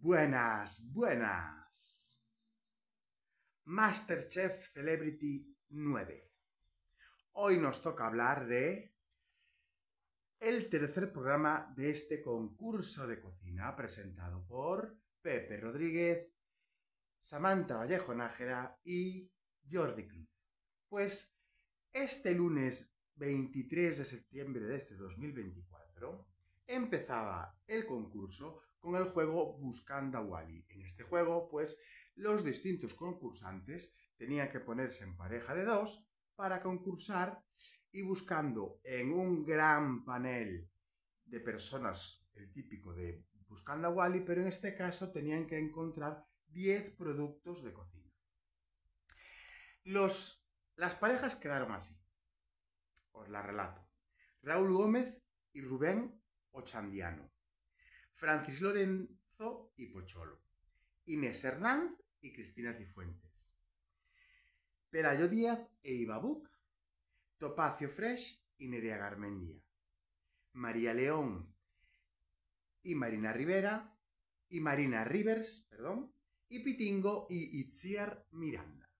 Buenas, buenas. Masterchef Celebrity 9. Hoy nos toca hablar de el tercer programa de este concurso de cocina presentado por Pepe Rodríguez, Samantha Vallejo Nájera y Jordi Cruz. Pues este lunes 23 de septiembre de este 2024 empezaba el concurso con el juego Buscando a Wally. En este juego, pues, los distintos concursantes tenían que ponerse en pareja de dos para concursar y buscando en un gran panel de personas, el típico de Buscando a Wally, pero en este caso tenían que encontrar 10 productos de cocina. las parejas quedaron así. Os la relato. Raúl Gómez y Rubén Ochandiano. Francis Lorenzo y Pocholo, Inés Hernández y Cristina Cifuentes, Pelayo Díaz e Buc, Topacio Fresh y Nerea Garmendia, María León y Marina Rivera, y Marina Rivers, perdón, y Pitingo y Itziar Miranda.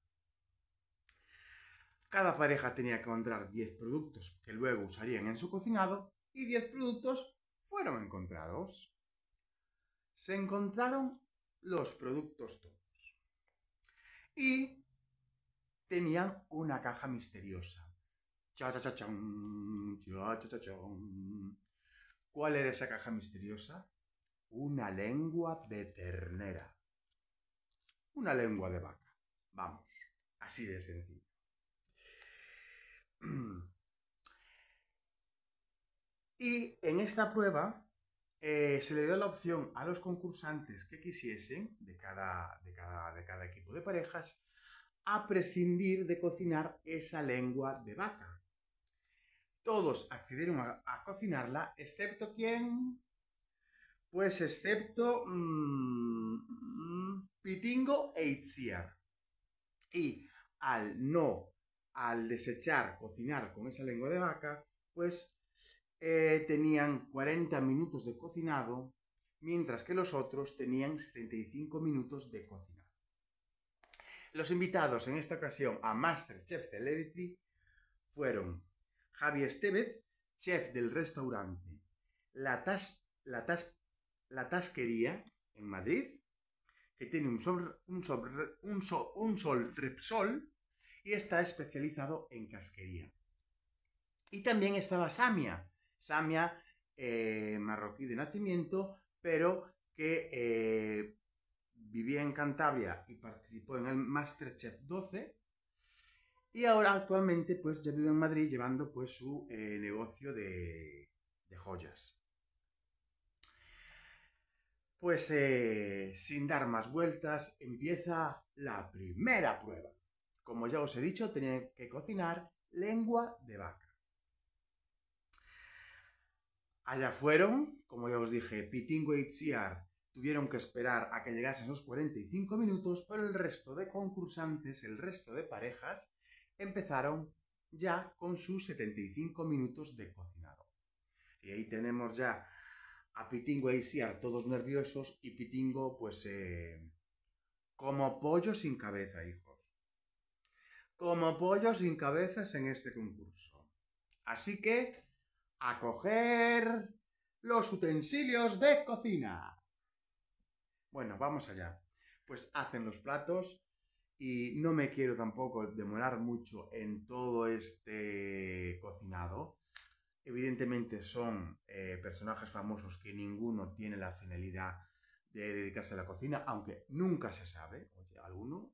Cada pareja tenía que encontrar 10 productos que luego usarían en su cocinado y 10 productos fueron encontrados se encontraron los productos todos. Y tenían una caja misteriosa. Cha ¿Cuál era esa caja misteriosa? Una lengua de ternera. Una lengua de vaca. Vamos, así de sencillo. Y en esta prueba eh, se le dio la opción a los concursantes que quisiesen de cada, de, cada, equipo de parejas a prescindir de cocinar esa lengua de vaca. Todos accedieron a, cocinarla, excepto quién? Pues excepto mm, Pitingo e Itziar. Y al no, al desechar cocinar con esa lengua de vaca, pues eh, tenían 40 minutos de cocinado, mientras que los otros tenían 75 minutos de cocinado. Los invitados en esta ocasión a Masterchef Celebrity fueron Javi Estevez, chef del restaurante La, Tas, la, Tas, la Tasquería en Madrid, que tiene un sol, un, un sol Repsol y está especializado en casquería. Y también estaba Samia, Samia, eh, marroquí de nacimiento, pero que eh, vivía en Cantabria y participó en el Masterchef 12. Y ahora actualmente pues ya vive en Madrid llevando pues su eh, negocio de, de, joyas. Pues sin dar más vueltas empieza la primera prueba. Como ya os he dicho, tenía que cocinar lengua de vaca. Allá fueron, como ya os dije, Pitingo y Itziar tuvieron que esperar a que llegasen los 45 minutos, pero el resto de concursantes, el resto de parejas, empezaron ya con sus 75 minutos de cocinado. Y ahí tenemos ya a Pitingo y e Ciar todos nerviosos y Pitingo pues eh, como pollo sin cabeza, hijos. Como pollo sin cabezas en este concurso. Así que a coger los utensilios de cocina. Bueno, vamos allá. Pues hacen los platos y no me quiero tampoco demorar mucho en todo este cocinado. Evidentemente son eh, personajes famosos que ninguno tiene la finalidad de dedicarse a la cocina, aunque nunca se sabe, oye, alguno.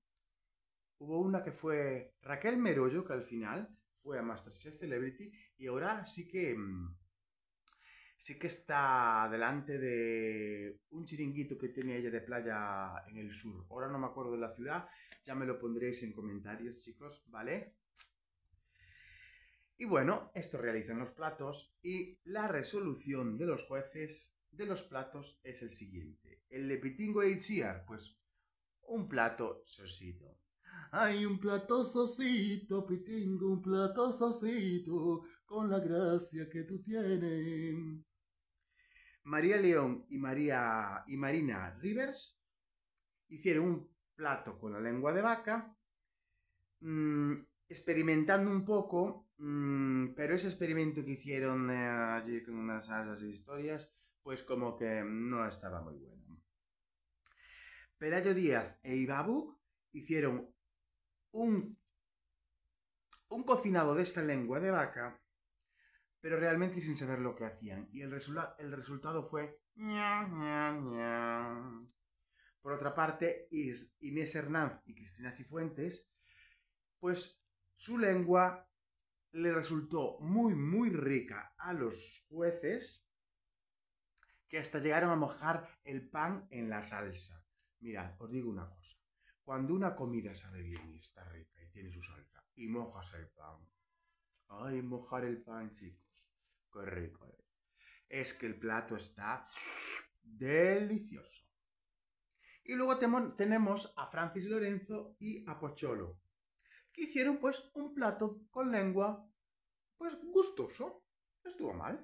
Hubo una que fue Raquel Merollo, que al final fue a Masterchef Celebrity y ahora sí que mm, sí que está delante de un chiringuito que tenía ella de playa en el sur. Ahora no me acuerdo de la ciudad, ya me lo pondréis en comentarios, chicos, ¿vale? Y bueno, esto realizan los platos y la resolución de los jueces de los platos es el siguiente. El lepitingo de pues un plato sosito. Hay un plato sosito, pitingo, un plato sosito, con la gracia que tú tienes. María León y María y Marina Rivers hicieron un plato con la lengua de vaca, mm, experimentando un poco, mm, pero ese experimento que hicieron eh, allí con unas salsas y historias, pues como que no estaba muy bueno. Pelayo Díaz e Ibabuk hicieron un, cocinado de esta lengua de vaca, pero realmente sin saber lo que hacían. Y el, fue el resultado fue... Por otra parte, Inés Hernández y Cristina Cifuentes, pues su lengua le resultó muy, muy rica a los jueces que hasta llegaron a mojar el pan en la salsa. Mirad, os digo una cosa. Cuando una comida sabe bien y está rica y tiene su salsa y mojas el pan. Ay, mojar el pan, chicos. Qué rico es. Es que el plato está delicioso. Y luego tenemos a Francis Lorenzo y a Pocholo, que hicieron pues un plato con lengua pues gustoso. No estuvo mal.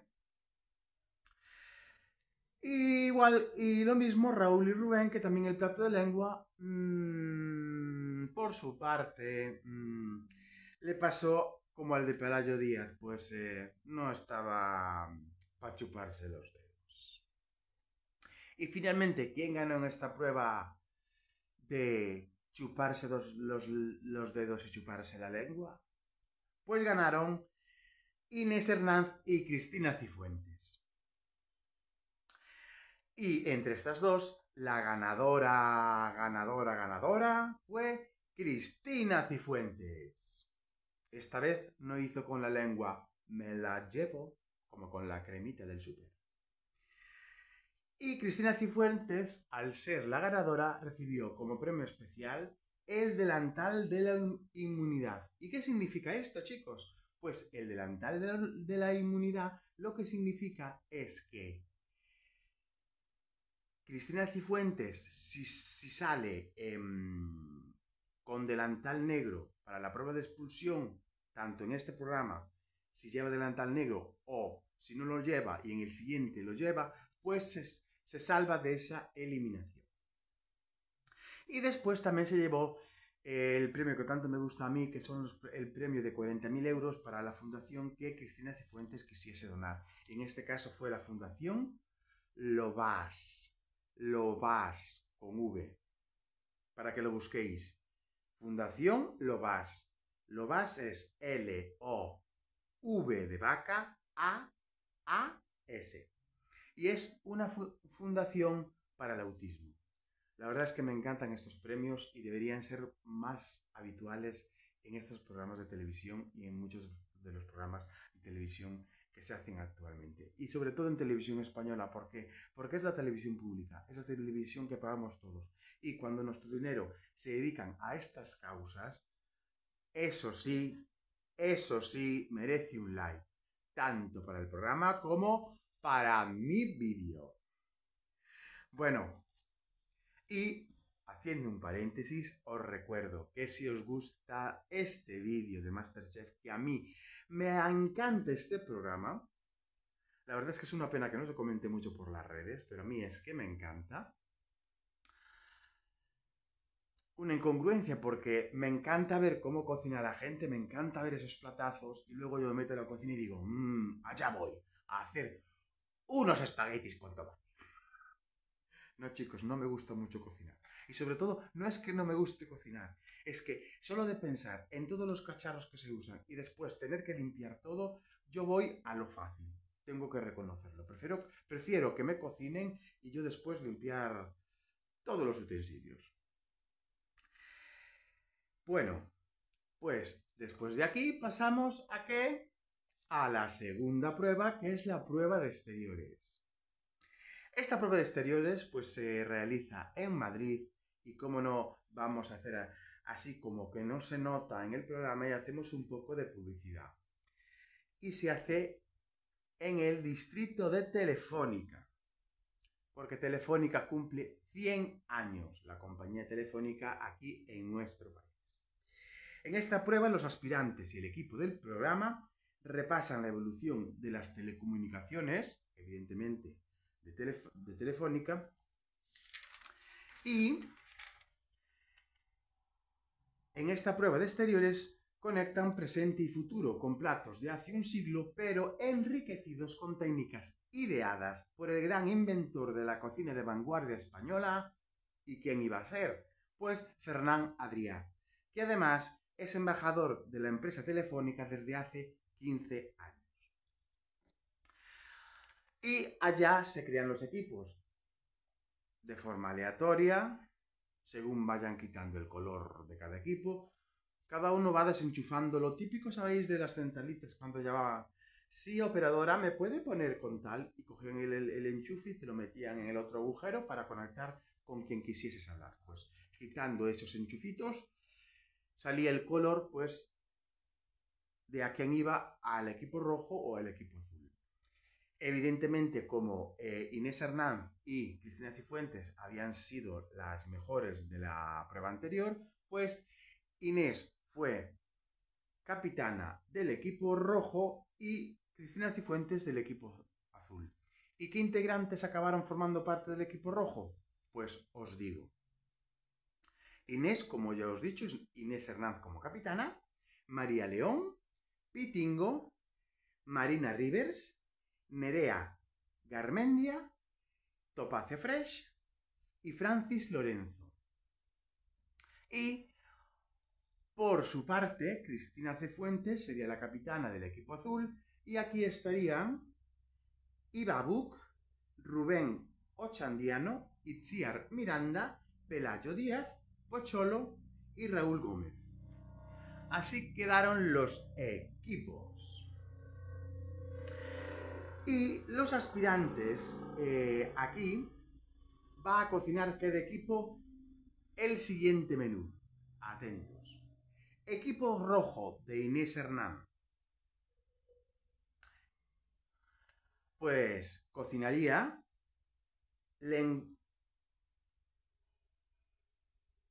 Y igual, y lo mismo Raúl y Rubén, que también el plato de lengua, mm, por su parte, mm, le pasó como al de Pelayo Díaz, pues eh, no estaba para chuparse los dedos. Y finalmente, ¿quién ganó en esta prueba de chuparse los, los dedos y chuparse la lengua? Pues ganaron Inés Hernández y Cristina Cifuentes. Y entre estas dos, la ganadora, ganadora, ganadora fue Cristina Cifuentes. Esta vez no hizo con la lengua, me la llevo como con la cremita del súper. Y Cristina Cifuentes, al ser la ganadora, recibió como premio especial el delantal de la inmunidad. ¿Y qué significa esto, chicos? Pues el delantal de la inmunidad lo que significa es que Cristina Cifuentes, si, sale em, con delantal negro para la prueba de expulsión, tanto en este programa, si lleva delantal negro o si no lo lleva y en el siguiente lo lleva, pues se, salva de esa eliminación. Y después también se llevó eh, el premio que tanto me gusta a mí, que son el premio de 40.000 euros para la fundación que Cristina Cifuentes quisiese donar. En este caso fue la fundación Lobas vas con V, para que lo busquéis. Fundación lo Lobas es L-O-V de vaca A-A-S. Y es una fundación para el autismo. La verdad es que me encantan estos premios y deberían ser más habituales en estos programas de televisión y en muchos de los programas de televisión se hacen actualmente. Y sobre todo en televisión española, ¿por Porque es la televisión pública, es la televisión que pagamos todos. Y cuando nuestro dinero se dedican a estas causas, eso sí, eso sí, merece un like, tanto para el programa como para mi vídeo. Bueno, y haciendo un paréntesis, os recuerdo que si os gusta este vídeo de Masterchef, que a mí me encanta este programa. La verdad es que es una pena que no se comente mucho por las redes, pero a mí es que me encanta. Una incongruencia porque me encanta ver cómo cocina la gente, me encanta ver esos platazos y luego yo me meto en la cocina y digo, mmm, allá voy a hacer unos espaguetis con tomate. No chicos, no me gusta mucho cocinar. Y sobre todo, no es que no me guste cocinar, es que solo de pensar en todos los cacharros que se usan y después tener que limpiar todo, yo voy a lo fácil. Tengo que reconocerlo. Prefiero, prefiero que me cocinen y yo después limpiar todos los utensilios. Bueno, pues después de aquí pasamos a qué? A la segunda prueba, que es la prueba de exteriores. Esta prueba de exteriores pues se realiza en Madrid y cómo no vamos a hacer así como que no se nota en el programa y hacemos un poco de publicidad. Y se hace en el distrito de Telefónica, porque Telefónica cumple 100 años, la compañía telefónica aquí en nuestro país. En esta prueba los aspirantes y el equipo del programa repasan la evolución de las telecomunicaciones, evidentemente de, de Telefónica, y en esta prueba de exteriores conectan presente y futuro con platos de hace un siglo, pero enriquecidos con técnicas ideadas por el gran inventor de la cocina de vanguardia española, ¿y quién iba a ser? Pues Fernán Adrià, que además es embajador de la empresa telefónica desde hace 15 años. Y allá se crean los equipos. De forma aleatoria, según vayan quitando el color de cada equipo. Cada uno va desenchufando lo típico, ¿sabéis? De las centralitas cuando va, Sí, operadora, ¿me puede poner con tal? Y cogían el, el, enchufe y te lo metían en el otro agujero para conectar con quien quisieses hablar. Pues quitando esos enchufitos, salía el color, pues, de a quién iba al equipo rojo o al equipo azul. Evidentemente, como eh, Inés Hernán y Cristina Cifuentes habían sido las mejores de la prueba anterior, pues Inés fue capitana del equipo rojo y Cristina Cifuentes del equipo azul. ¿Y qué integrantes acabaron formando parte del equipo rojo? Pues os digo. Inés, como ya os he dicho, Inés Hernández como capitana, María León, Pitingo, Marina Rivers, Merea, Garmendia, Topace Fresh y Francis Lorenzo. Y, por su parte, Cristina Cefuentes sería la capitana del equipo azul y aquí estarían Ivabuk, Rubén Ochandiano, Itziar Miranda, Pelayo Díaz, Pocholo y Raúl Gómez. Así quedaron los equipos. Y los aspirantes eh, aquí va a cocinar cada equipo el siguiente menú. Atentos. Equipo rojo de Inés Hernán. Pues cocinaría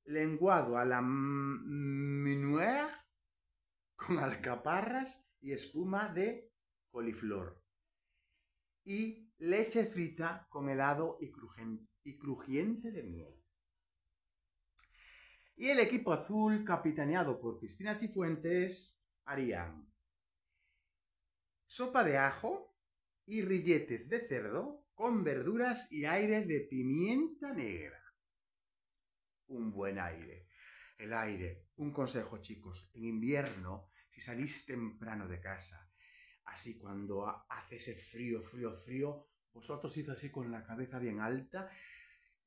lenguado a la menuera con alcaparras y espuma de coliflor y leche frita con helado y crujiente, de miel. Y el equipo azul, capitaneado por Cristina Cifuentes, harían sopa de ajo y rilletes de cerdo con verduras y aire de pimienta negra. Un buen aire. El aire. Un consejo, chicos. En invierno, si salís temprano de casa así cuando hace ese frío, frío, frío, vosotros hizo así con la cabeza bien alta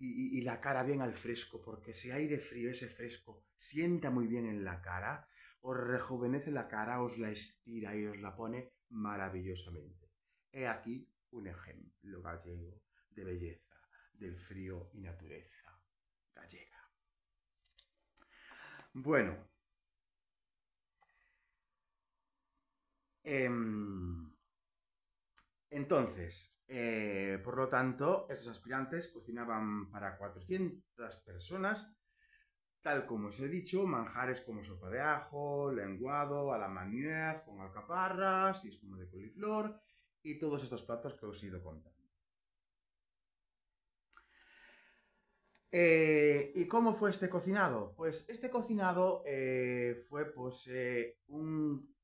y, la cara bien al fresco, porque hay aire frío, ese fresco, sienta muy bien en la cara, os rejuvenece la cara, os la estira y os la pone maravillosamente. He aquí un ejemplo gallego de belleza, del frío y naturaleza gallega. Bueno, Em, entonces, eh, por lo tanto, estos aspirantes cocinaban para 400 personas, tal como os he dicho, manjares como sopa de ajo, lenguado, a la manier, con alcaparras y espuma de coliflor y todos estos platos que os he ido contando. Eh, ¿Y cómo fue este cocinado? Pues este cocinado eh, fue pues, un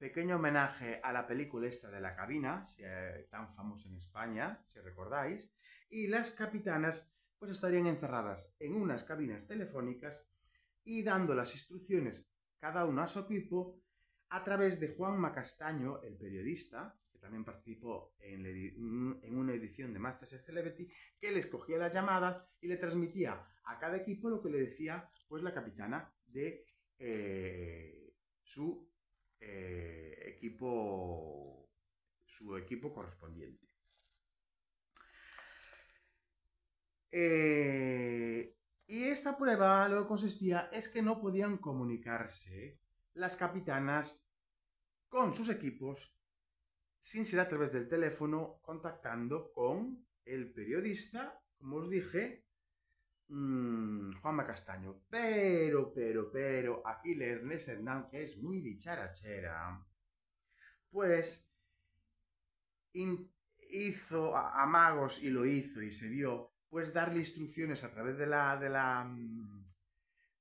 Pequeño homenaje a la película esta de la cabina, eh, tan famosa en España, si recordáis, y las capitanas pues estarían encerradas en unas cabinas telefónicas y dando las instrucciones cada uno a su equipo a través de Juan Macastaño, el periodista, que también participó en, una edición de Masters Celebrity, que les cogía las llamadas y le transmitía a cada equipo lo que le decía pues la capitana de eh, su eh, equipo, su equipo correspondiente. Eh, y esta prueba lo que consistía es que no podían comunicarse las capitanas con sus equipos sin ser a través del teléfono contactando con el periodista, como os dije, Mm, Juanma Castaño. Pero, pero, pero, aquí le Ernest Hernán, que es muy dicharachera, pues hizo a, magos y lo hizo y se vio, pues darle instrucciones a través de la, de la, mm,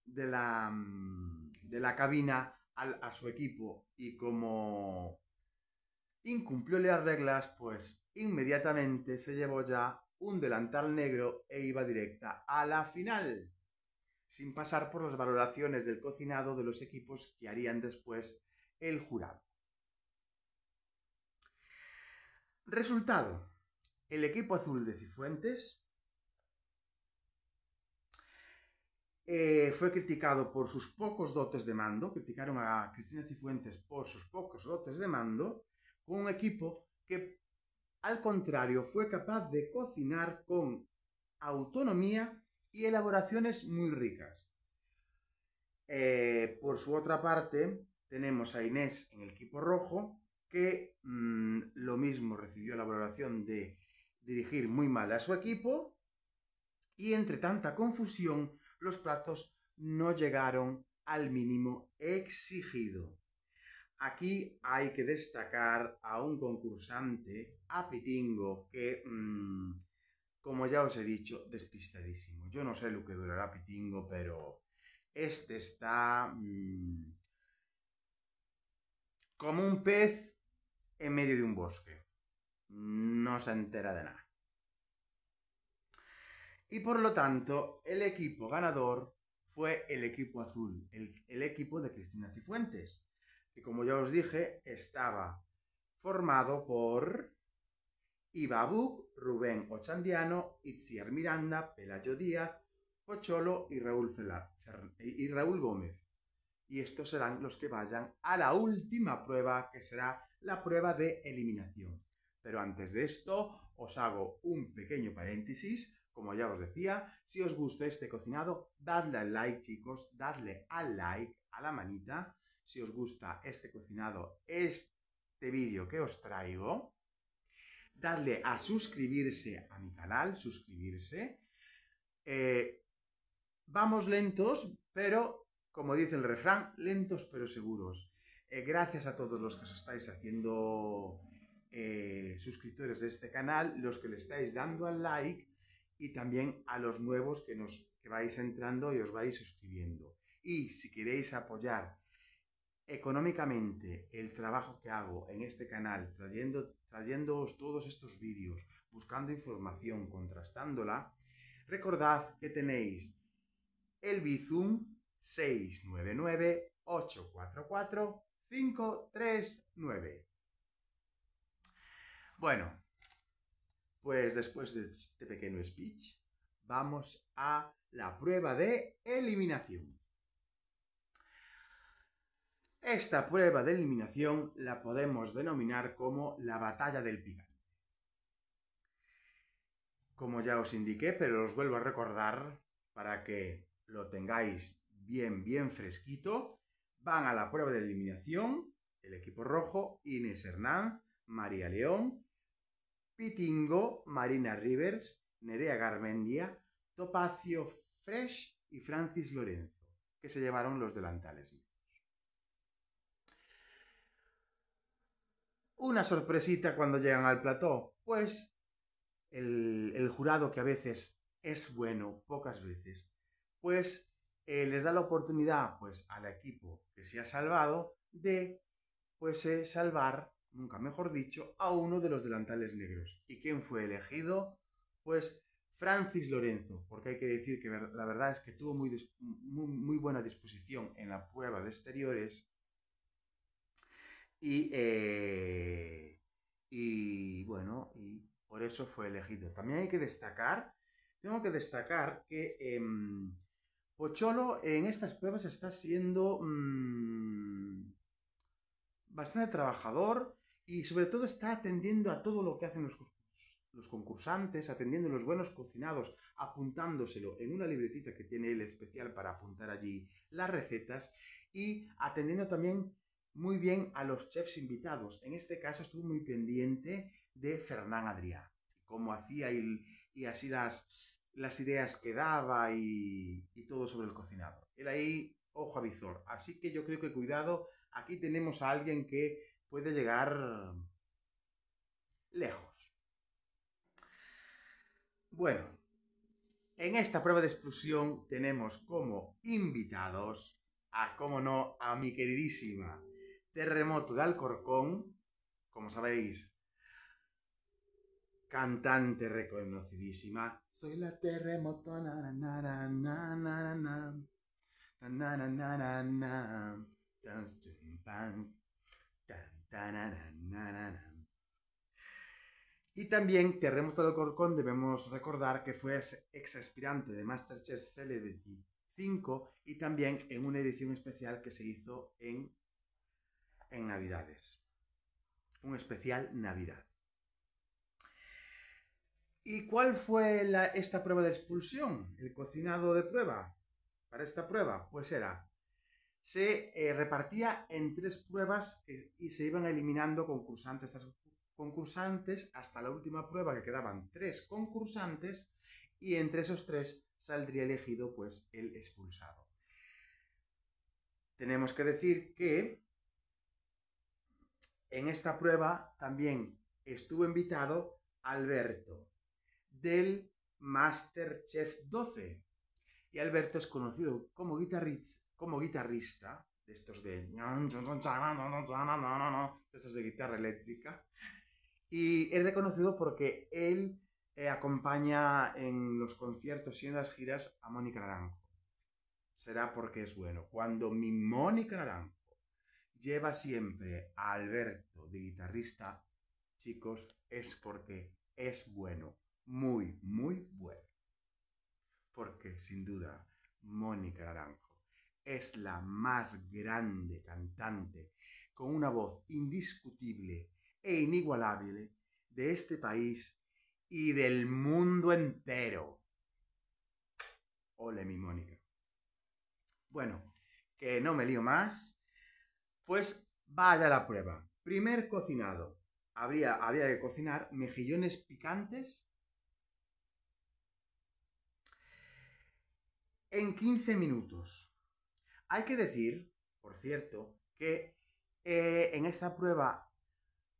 de la, mm, de la cabina a su equipo y como incumplió las reglas, pues inmediatamente se llevó ya un delantal negro e iba directa a la final, sin pasar por las valoraciones del cocinado de los equipos que harían después el jurado. Resultado. El equipo azul de Cifuentes eh, fue criticado por sus pocos dotes de mando, criticaron a Cristina Cifuentes por sus pocos dotes de mando, con un equipo que al contrario, fue capaz de cocinar con autonomía y elaboraciones muy ricas. Eh, por su otra parte, tenemos a Inés en el equipo rojo, que mm, lo mismo recibió la valoración de dirigir muy mal a su equipo, y entre tanta confusión, los platos no llegaron al mínimo exigido. Aquí hay que destacar a un concursante a ah, Pitingo, que, mm, como ya os he dicho, despistadísimo. Yo no sé lo que durará Pitingo, pero este está mm, como un pez en medio de un bosque. No se entera de nada. Y por lo tanto, el equipo ganador fue el equipo azul, el equipo de Cristina Cifuentes, que como ya os dije, estaba formado por Ibabu, Rubén Ochandiano, Itziar Miranda, Pelayo Díaz, Pocholo y Raúl, y Raúl Gómez. Y estos serán los que vayan a la última prueba, que será la prueba de eliminación. Pero antes de esto, os hago un pequeño paréntesis. Como ya os decía, si os gusta este cocinado, dadle al like, chicos, dadle al like, a la manita. Si os gusta este cocinado, este vídeo que os traigo, dadle a suscribirse a mi canal, suscribirse. Eh, vamos lentos, pero, como dice el refrán, lentos pero seguros. Eh, gracias a todos los que os estáis haciendo eh, suscriptores de este canal, los que le estáis dando al like y también a los nuevos que, nos, que vais entrando y os vais suscribiendo. Y si queréis apoyar económicamente el trabajo que hago en este canal, trayendo, trayéndoos todos estos vídeos, buscando información, contrastándola, recordad que tenéis el Bizum 699 844 539. Bueno, pues después de este pequeño speech, vamos a la prueba de eliminación. Esta prueba de eliminación la podemos denominar como la batalla del picante. Como ya os indiqué, pero os vuelvo a recordar para que lo tengáis bien, bien fresquito, van a la prueba de eliminación el equipo rojo, Inés Hernández, María León, Pitingo, Marina Rivers, Nerea Garmendia, Topacio Fresh y Francis Lorenzo, que se llevaron los delantales. una sorpresita cuando llegan al plató. Pues el, jurado, que a veces es bueno, pocas veces, pues eh, les da la oportunidad pues, al equipo que se ha salvado de pues, eh, salvar, nunca mejor dicho, a uno de los delantales negros. ¿Y quién fue elegido? Pues Francis Lorenzo, porque hay que decir que la verdad es que tuvo muy, muy buena disposición en la prueba de exteriores eh, y, bueno, y por eso fue elegido. También hay que destacar, tengo que destacar que em, Pocholo en estas pruebas está siendo mm, bastante trabajador y sobre todo está atendiendo a todo lo que hacen los, los concursantes, atendiendo los buenos cocinados, apuntándoselo en una libretita que tiene él especial para apuntar allí las recetas y atendiendo también muy bien a los chefs invitados. En este caso estuvo muy pendiente de Fernán Adrián. cómo hacía y, así las, ideas que daba y, todo sobre el cocinado. Él ahí, ojo a visor. Así que yo creo que cuidado, aquí tenemos a alguien que puede llegar lejos. Bueno, en esta prueba de exclusión tenemos como invitados a, cómo no, a mi queridísima terremoto de Alcorcón, como sabéis, cantante reconocidísima. Soy la terremoto, Y también Terremoto de Alcorcón debemos recordar que fue exaspirante de Masterchef Celebrity 5 y también en una edición especial que se hizo en en Navidades. Un especial Navidad. ¿Y cuál fue esta prueba de expulsión? El cocinado de prueba. Para esta prueba, pues era, se eh, repartía en tres pruebas y se iban eliminando concursantes, concursantes hasta la última prueba que quedaban tres concursantes y entre esos tres saldría elegido pues el expulsado. Tenemos que decir que en esta prueba también estuvo invitado Alberto del Masterchef 12. Y Alberto es conocido como, guitarrista, de estos de... de estos de guitarra eléctrica. Y es reconocido porque él eh, acompaña en los conciertos y en las giras a Mónica Naranjo. Será porque es bueno. Cuando mi Mónica Naranjo lleva siempre a Alberto de guitarrista, chicos, es porque es bueno, muy, muy bueno. Porque, sin duda, Mónica Naranjo es la más grande cantante, con una voz indiscutible e inigualable de este país y del mundo entero. Ole mi Mónica. Bueno, que no me lío más pues vaya la prueba. Primer cocinado. Habría, había que cocinar mejillones picantes en 15 minutos. Hay que decir, por cierto, que eh, en esta prueba,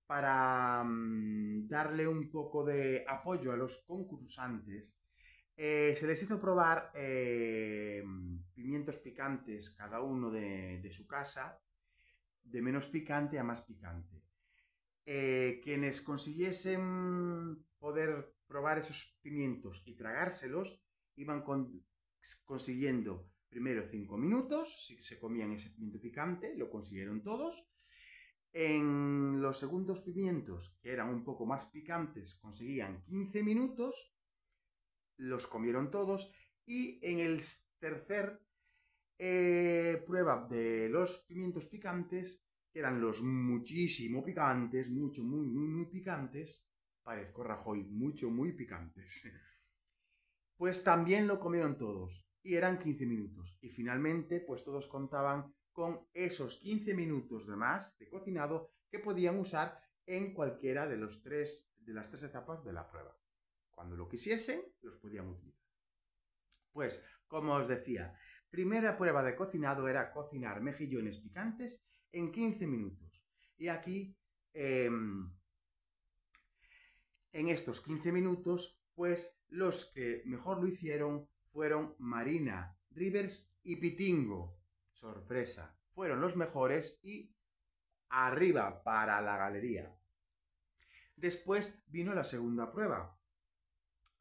para mm, darle un poco de apoyo a los concursantes, eh, se les hizo probar eh, pimientos picantes cada uno de su casa de menos picante a más picante. Eh, quienes consiguiesen poder probar esos pimientos y tragárselos, iban consiguiendo primero 5 minutos, si se comían ese pimiento picante, lo consiguieron todos. En los segundos pimientos, que eran un poco más picantes, conseguían 15 minutos, los comieron todos. Y en el tercer eh, prueba de los pimientos picantes, que eran los muchísimo picantes, mucho, muy, muy, muy picantes. Parezco Rajoy, mucho, muy picantes. Pues también lo comieron todos, y eran 15 minutos. Y finalmente, pues todos contaban con esos 15 minutos de más de cocinado que podían usar en cualquiera de, los tres, de las tres etapas de la prueba. Cuando lo quisiesen, los podían utilizar. Pues, como os decía, Primera prueba de cocinado era cocinar mejillones picantes en 15 minutos. Y aquí, em, en estos 15 minutos, pues los que mejor lo hicieron fueron Marina, Rivers y Pitingo. Sorpresa, fueron los mejores y arriba para la galería. Después vino la segunda prueba.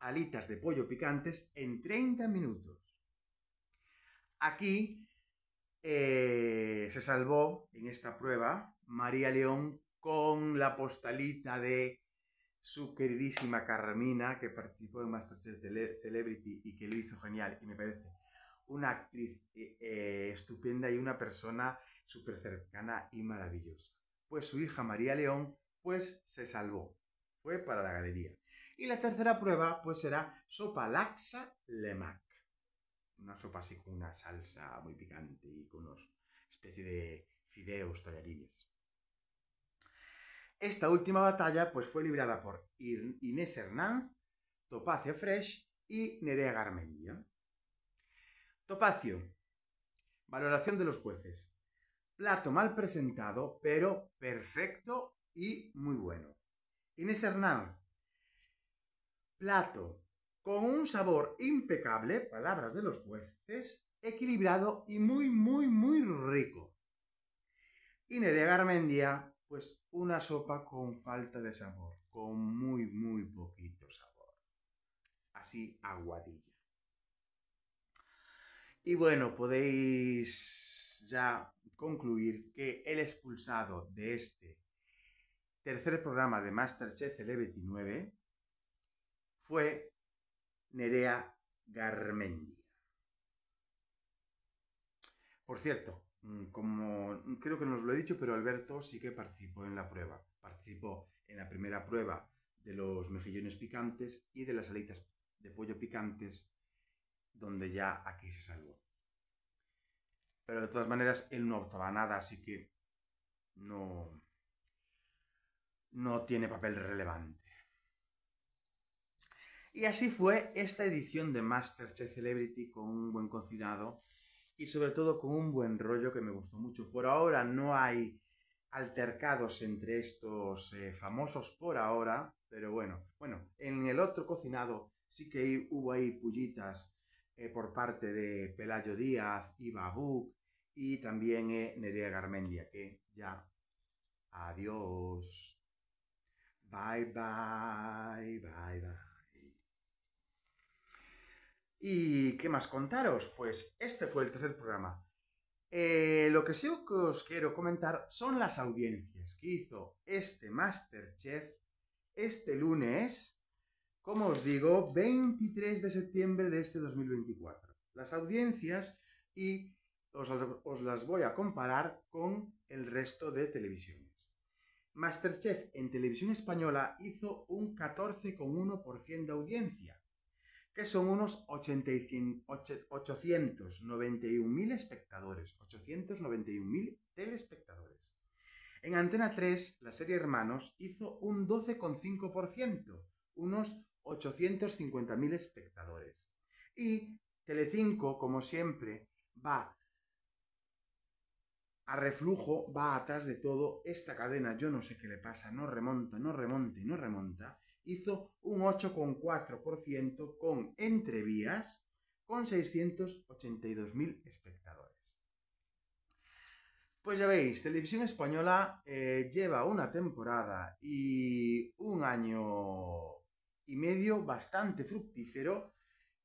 Alitas de pollo picantes en 30 minutos. Aquí eh, se salvó en esta prueba María León con la postalita de su queridísima Carmina, que participó en Masterchef Celebrity y que lo hizo genial, y me parece una actriz eh, eh, estupenda y una persona súper cercana y maravillosa. Pues su hija María León, pues se salvó. Fue para la galería. Y la tercera prueba, pues será Sopalaxa Laxa Lemac una sopa así con una salsa muy picante y con unos especie de fideos, tallarines. Esta última batalla pues, fue librada por Inés Hernán, Topacio Fresh y Nerea Garmendia. Topacio. Valoración de los jueces. Plato mal presentado, pero perfecto y muy bueno. Inés Hernán. Plato con un sabor impecable, palabras de los jueces, equilibrado y muy, muy, muy rico. Y en Garmendia, pues una sopa con falta de sabor, con muy, muy poquito sabor. Así aguadilla. Y bueno, podéis ya concluir que el expulsado de este tercer programa de Masterchef Celebrity 9 fue Nerea Garmendia. Por cierto, mm, como creo que no os lo he dicho, pero Alberto sí que participó en la prueba. Participó en la primera prueba de los mejillones picantes y de las alitas de pollo picantes, donde ya aquí se salvó. Pero de todas maneras, él no optaba nada, así que no, no tiene papel relevante. Y así fue esta edición de Masterchef Celebrity con un buen cocinado y sobre todo con un buen rollo que me gustó mucho. Por ahora no hay altercados entre estos eh, famosos por ahora, pero bueno, bueno, en el otro cocinado sí que hubo ahí pullitas eh, por parte de Pelayo Díaz y Babu y también eh, Nerea Garmendia, que ya, adiós. Bye, bye, bye, bye. ¿Y qué más contaros? Pues este fue el tercer programa. Eh, lo que sí que os quiero comentar son las audiencias que hizo este Masterchef este lunes, como os digo, 23 de septiembre de este 2024. Las audiencias y os, os las voy a comparar con el resto de televisiones. Masterchef en televisión española hizo un 14,1% de audiencia que son unos 891.000 espectadores, 891.000 telespectadores. En Antena 3, la serie Hermanos hizo un 12,5%, unos 850.000 espectadores. Y Telecinco, como siempre, va a reflujo, va atrás de todo. Esta cadena, yo no sé qué le pasa, no remonta, no remonta y no remonta hizo un 8,4% con entrevías con 682.000 espectadores. Pues ya veis, Televisión Española eh, lleva una temporada y un año y medio bastante fructífero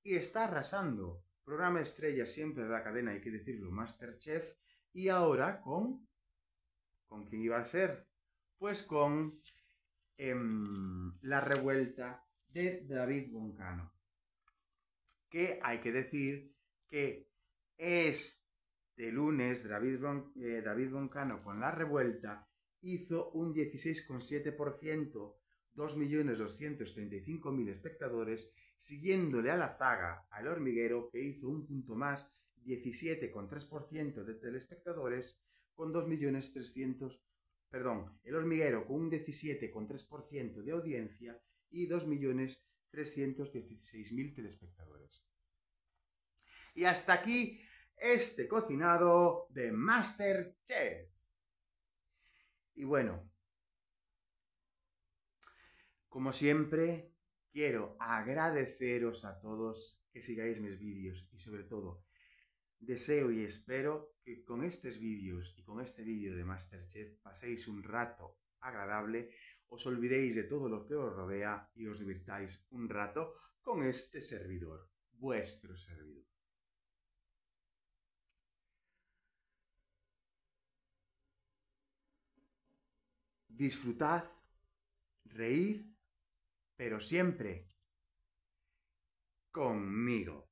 y está arrasando. Programa estrella siempre de la cadena, hay que decirlo, Masterchef. Y ahora con... ¿Con quién iba a ser? Pues con Em, la revuelta de David Boncano Que hay que decir que este lunes David, eh, David Boncano con La revuelta hizo un 16,7%, 2.235.000 espectadores, siguiéndole a la zaga al hormiguero que hizo un punto más, 17,3% de telespectadores, con 2.300.000 perdón, El Hormiguero con un 17,3% de audiencia y 2.316.000 telespectadores. Y hasta aquí este cocinado de Masterchef. Y bueno, como siempre, quiero agradeceros a todos que sigáis mis vídeos y sobre todo Deseo y espero que con estos vídeos y con este vídeo de Masterchef paséis un rato agradable, os olvidéis de todo lo que os rodea y os divirtáis un rato con este servidor, vuestro servidor. Disfrutad, reíd, pero siempre conmigo.